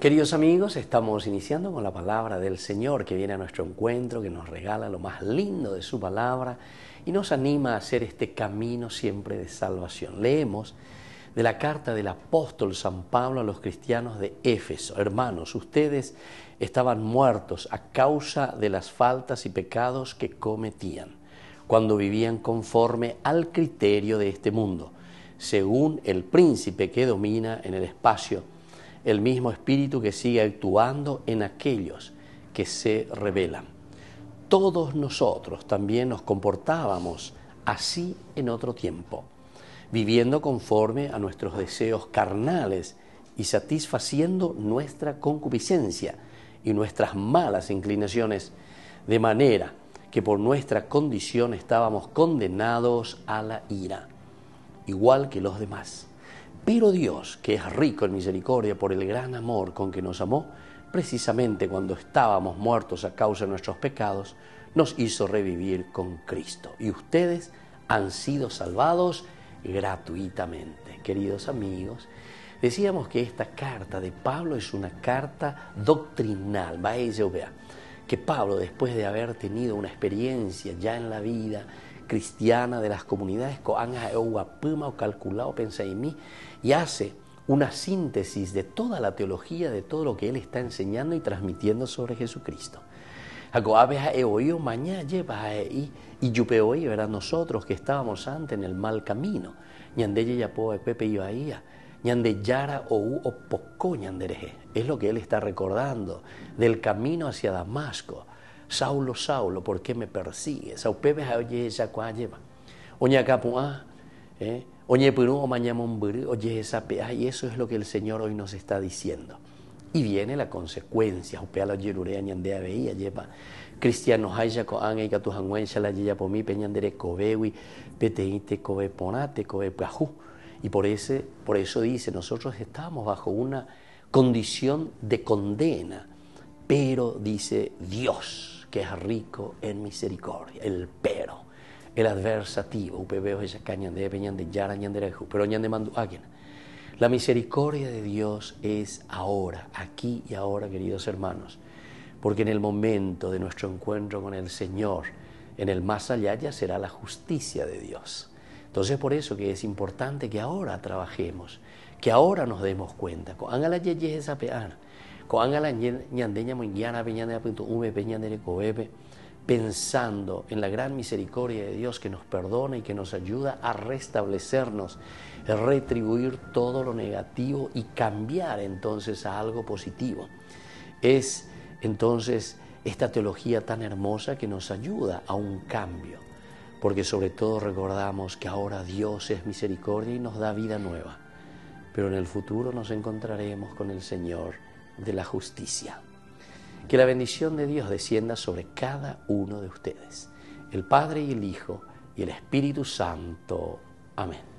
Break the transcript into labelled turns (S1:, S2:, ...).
S1: Queridos amigos, estamos iniciando con la palabra del Señor que viene a nuestro encuentro, que nos regala lo más lindo de su palabra y nos anima a hacer este camino siempre de salvación. Leemos de la carta del apóstol San Pablo a los cristianos de Éfeso. Hermanos, ustedes estaban muertos a causa de las faltas y pecados que cometían cuando vivían conforme al criterio de este mundo, según el príncipe que domina en el espacio el mismo espíritu que sigue actuando en aquellos que se rebelan. Todos nosotros también nos comportábamos así en otro tiempo, viviendo conforme a nuestros deseos carnales y satisfaciendo nuestra concupiscencia y nuestras malas inclinaciones, de manera que por nuestra condición estábamos condenados a la ira, igual que los demás. Pero Dios, que es rico en misericordia por el gran amor con que nos amó, precisamente cuando estábamos muertos a causa de nuestros pecados, nos hizo revivir con Cristo. Y ustedes han sido salvados gratuitamente. Queridos amigos, decíamos que esta carta de Pablo es una carta doctrinal, va a que Pablo, después de haber tenido una experiencia ya en la vida, cristiana de las comunidades, eh, o Calculado mí y hace una síntesis de toda la teología, de todo lo que él está enseñando y transmitiendo sobre Jesucristo. Ah, mañana lleva eh, y yupeoí, era nosotros que estábamos antes en el mal camino. ya pepe eh, y ñande yara o o poco Es lo que él está recordando del camino hacia Damasco Saulo, Saulo, ¿por qué me persigues? Saupebe oye esa lleva. Oña capua, ah, eh, oñe perú, oye esa pea. Ah, y eso es lo que el Señor hoy nos está diciendo. Y viene la consecuencia. Upea la yerurea ñandea veía, lleva. Cristianos haya coan tu catujanguan, la yeya pomi, peñandere cobewi, peteite cobe ponate, cobe pajú. Y por, ese, por eso dice, nosotros estamos bajo una condición de condena, pero dice Dios, que es rico en misericordia. El pero, el adversativo, pero La misericordia de Dios es ahora, aquí y ahora, queridos hermanos, porque en el momento de nuestro encuentro con el Señor, en el más allá ya será la justicia de Dios. Entonces por eso que es importante que ahora trabajemos, que ahora nos demos cuenta pensando en la gran misericordia de Dios que nos perdona y que nos ayuda a restablecernos, retribuir todo lo negativo y cambiar entonces a algo positivo. Es entonces esta teología tan hermosa que nos ayuda a un cambio, porque sobre todo recordamos que ahora Dios es misericordia y nos da vida nueva, pero en el futuro nos encontraremos con el Señor de la justicia. Que la bendición de Dios descienda sobre cada uno de ustedes, el Padre y el Hijo y el Espíritu Santo. Amén.